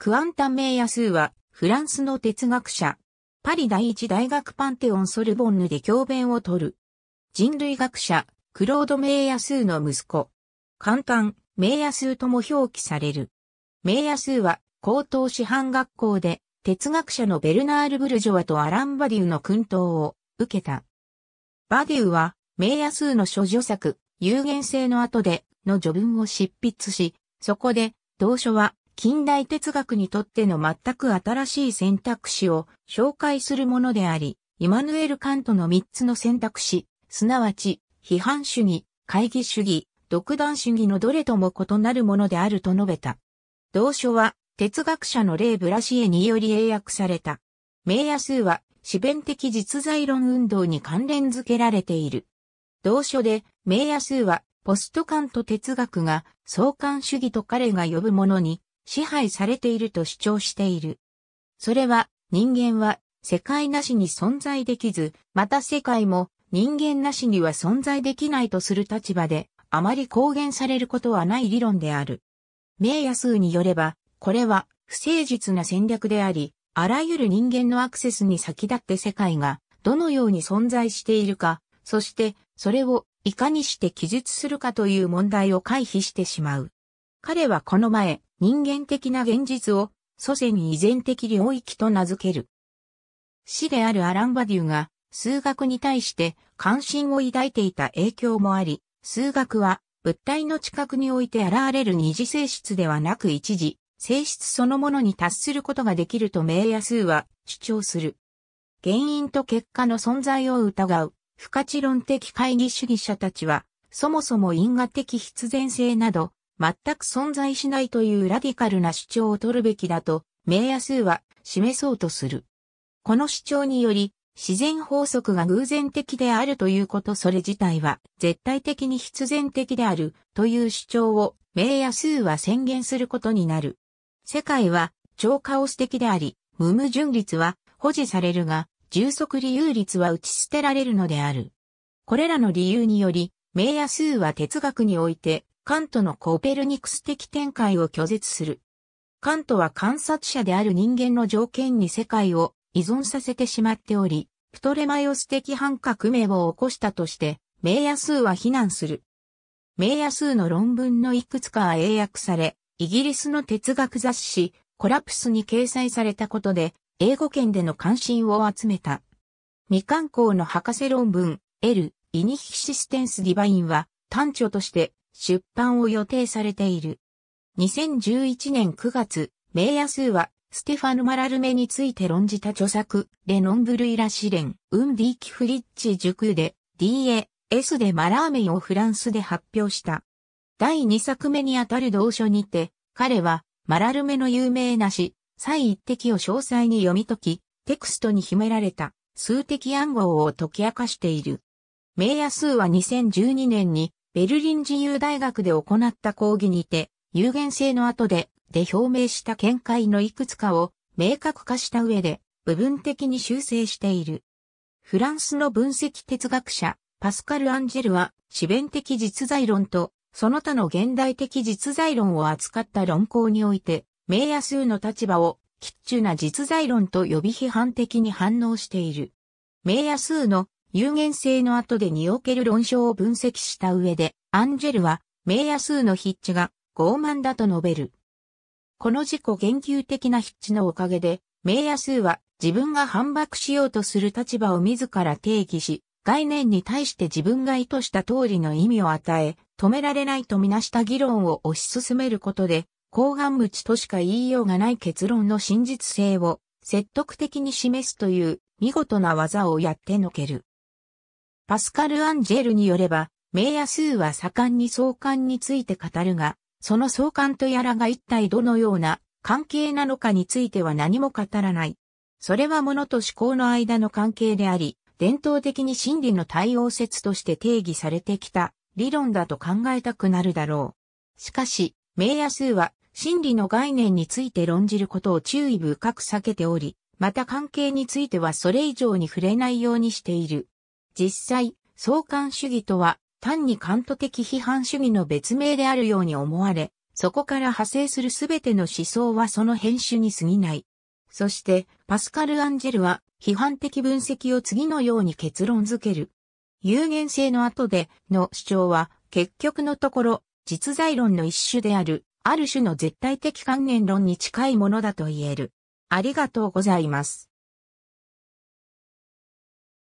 クアンタン・メイヤスーは、フランスの哲学者。パリ第一大学パンテオン・ソルボンヌで教鞭を取る。人類学者、クロード・メイヤスーの息子。簡単、メイヤスーとも表記される。メイヤスーは、高等師範学校で、哲学者のベルナール・ブルジョワとアラン・バデューの訓導を受けた。バデューは、メイヤスーの諸女作、有限性の後で、の序文を執筆し、そこで、同書は、近代哲学にとっての全く新しい選択肢を紹介するものであり、イマヌエル・カントの3つの選択肢、すなわち、批判主義、会議主義、独断主義のどれとも異なるものであると述べた。同書は、哲学者のレイ・ブラシエにより英訳された。名野数は、詩弁的実在論運動に関連づけられている。同書で、名野数は、ポストカント哲学が、相関主義と彼が呼ぶものに、支配されていると主張している。それは人間は世界なしに存在できず、また世界も人間なしには存在できないとする立場で、あまり公言されることはない理論である。名野数によれば、これは不誠実な戦略であり、あらゆる人間のアクセスに先立って世界がどのように存在しているか、そしてそれをいかにして記述するかという問題を回避してしまう。彼はこの前、人間的な現実を祖先に依然的領域と名付ける。死であるアラン・バデューが数学に対して関心を抱いていた影響もあり、数学は物体の近くにおいて現れる二次性質ではなく一次性質そのものに達することができると名野数は主張する。原因と結果の存在を疑う不可知論的会議主義者たちは、そもそも因果的必然性など全く存在しないというラディカルな主張を取るべきだと、名野数は示そうとする。この主張により、自然法則が偶然的であるということそれ自体は絶対的に必然的であるという主張を名野数は宣言することになる。世界は超カオス的であり、無無純率は保持されるが、充足理由率は打ち捨てられるのである。これらの理由により、名野数は哲学においてカントのコペルニクス的展開を拒絶する。カントは観察者である人間の条件に世界を依存させてしまっており、プトレマイオス的反革命を起こしたとして、名野数は非難する。名野数の論文のいくつかは英訳され、イギリスの哲学雑誌、コラプスに掲載されたことで、英語圏での関心を集めた。未刊行の博士論文、L、イニヒシステンスディバインは、単著として出版を予定されている。2011年9月、名野数は、ステファヌ・マラルメについて論じた著作、レノンブルイラシレン、ウンディ・ーキフリッチ・ジュクーで、DAS でマラーメイをフランスで発表した。第2作目にあたる同書にて、彼は、マラルメの有名な詩、最一滴を詳細に読み解き、テクストに秘められた数的暗号を解き明かしている。名野数は2012年にベルリン自由大学で行った講義にて、有限性の後で、で表明した見解のいくつかを明確化した上で、部分的に修正している。フランスの分析哲学者、パスカル・アンジェルは、自弁的実在論と、その他の現代的実在論を扱った論考において、名や数の立場を、キッチュな実在論と予備批判的に反応している。名や数の有限性の後でにおける論証を分析した上で、アンジェルは、名野数の筆致が傲慢だと述べる。この自己言及的な筆致のおかげで、名野数は自分が反駁しようとする立場を自ら定義し、概念に対して自分が意図した通りの意味を与え、止められないとみなした議論を推し進めることで、高反無知としか言いようがない結論の真実性を説得的に示すという見事な技をやってのける。パスカル・アンジェルによれば、名野数は盛んに相関について語るが、その相関とやらが一体どのような関係なのかについては何も語らない。それは物と思考の間の関係であり、伝統的に真理の対応説として定義されてきた理論だと考えたくなるだろう。しかし、名野数は真理の概念について論じることを注意深く避けており、また関係についてはそれ以上に触れないようにしている。実際、相関主義とは、単にカント的批判主義の別名であるように思われ、そこから派生するすべての思想はその編集に過ぎない。そして、パスカル・アンジェルは、批判的分析を次のように結論づける。有限性の後での主張は、結局のところ、実在論の一種である、ある種の絶対的観念論に近いものだと言える。ありがとうございます。